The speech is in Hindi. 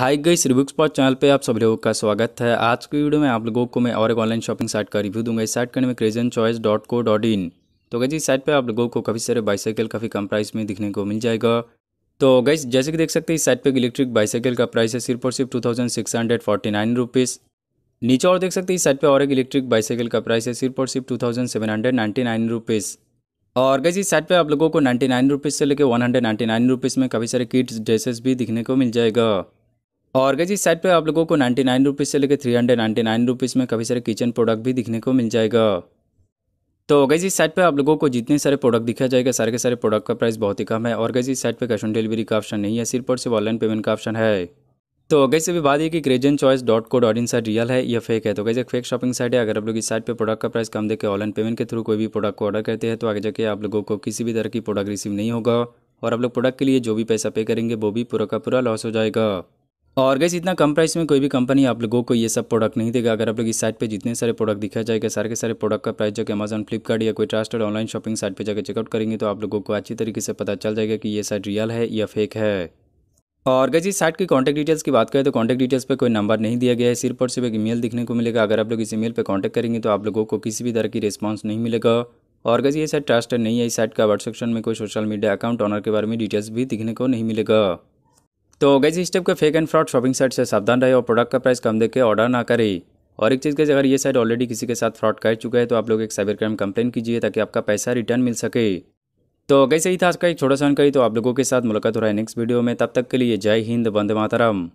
हाय गई बुक्स पॉट चैनल पे आप सभी लोगों का स्वागत है आज की वीडियो में आप लोगों को मैं और एक ऑनलाइन शॉपिंग साइट का रिव्यू दूंगा इस साइट का नाम है crazon choice dot co dot in तो गई इस साइट पे आप लोगों को काफ़ी सारे बाइसाइकिल काफ़ी कम प्राइस में दिखने को मिल जाएगा तो गई जैसे कि देख सकते हैं इस साइट पर इलेक्ट्रिक बाइसाइकिल का प्राइस है सिर्फ और सिर्फ two thousand six hundred forty nine rupees नीचे और देख सकते हैं इस साइट पर और एक इलेक्ट्रिक बाइसाइकिल का प्राइस है सिर्फ और सिर्फ two thousand seven hundred ninety nine rupees और गई इस साइट पर आप लोगों को नाइन्टी नाइन रुपीज़ से लेकर वन हंड्रेड नाइन रुपीज़ में काफ़ी सारे किट्स ड्रेसेस भी दिखने को मिल जाएगा और गज इस साइट पे आप लोगों को नाइन्टी नाइन रुपीज़ से लेकर three hundred ninety nine rupees में काफ़ी सारे किचन प्रोडक्ट भी दिखने को मिल जाएगा तो गज इस साइट पे आप लोगों को जितने सारे प्रोडक्ट दिखा जाएगा सारे के सारे प्रोडक्ट का प्राइस बहुत ही कम है और गज इस साइट पर कैश ऑन डिलीवरी का ऑप्शन नहीं है सिर्फ और सिर्फ ऑनलाइन पेमेंट का ऑप्शन है तो गई से भी बात है कि crazon choice dot co dot in site real है या फेक है तो गई एक फेक शॉपिंग साइट है अगर आप लोग इस साइट पे प्रोडक्ट का प्राइस कम देकर ऑनलाइन पेमेंट के थ्रू कोई भी प्रोडक्ट को ऑर्डर करते हैं तो आगे जाके आप लोगों को किसी भी तरह की प्रोडक्ट रिसीव नहीं होगा और आप लोग प्रोडक्ट के लिए जो भी पैसा पे करेंगे वो भी पूरा का पूरा लॉस हो जाएगा और गैस इतना कम प्राइस में कोई भी कंपनी आप लोगों को ये सब प्रोडक्ट नहीं देगा अगर आप लोग इस साइट पे जितने सारे प्रोडक्ट दिखा जाएगा सारे के सारे प्रोडक्ट का प्राइस जो कि अमेजन फ्लिपकार्ट या कोई ट्रस्टेड ऑनलाइन शॉपिंग साइट पे जाकर चेकआउट करेंगे तो आप लोगों को अच्छी तरीके से पता चल जाएगा कि ये साइट रियल है या फेक है और गैस इस साइट की कॉन्टैक्ट डिटेल्स की बात करें तो कॉन्टैक्ट डिटेल्स पर कोई नंबर नहीं दिया गया है सिर्फ और सिर्फ एक ईमेल दिखने को मिलेगा अगर आप लोग इस ईमेल पर कॉन्टैक्ट करेंगे तो आप लोगों को किसी भी तरह की रिस्पॉन्स नहीं मिलेगा और गैस ये साइट ट्रस्टेड नहीं है इस साइट का वर्ड सेक्शन में कोई सोशल मीडिया अकाउंट ऑनर के बारे में डिटेल्स भी दिखने को नहीं मिलेगा तो गैस इस टाइप के fake and fraud shopping site से सावधान रहे और प्रोडक्ट का प्राइस कम देख के ऑर्डर ना करें और एक चीज़ के अगर ये साइट ऑलरेडी किसी के साथ फ्रॉड कर चुका है तो आप लोग एक साइबर क्राइम कंप्लेन कीजिए ताकि आपका पैसा रिटर्न मिल सके तो कैसे ही था आज का एक छोटा सा अनकारी तो आप लोगों के साथ मुलाकात हो रहा है नेक्स्ट वीडियो में तब तक के लिए जय हिंद बंदे मातरम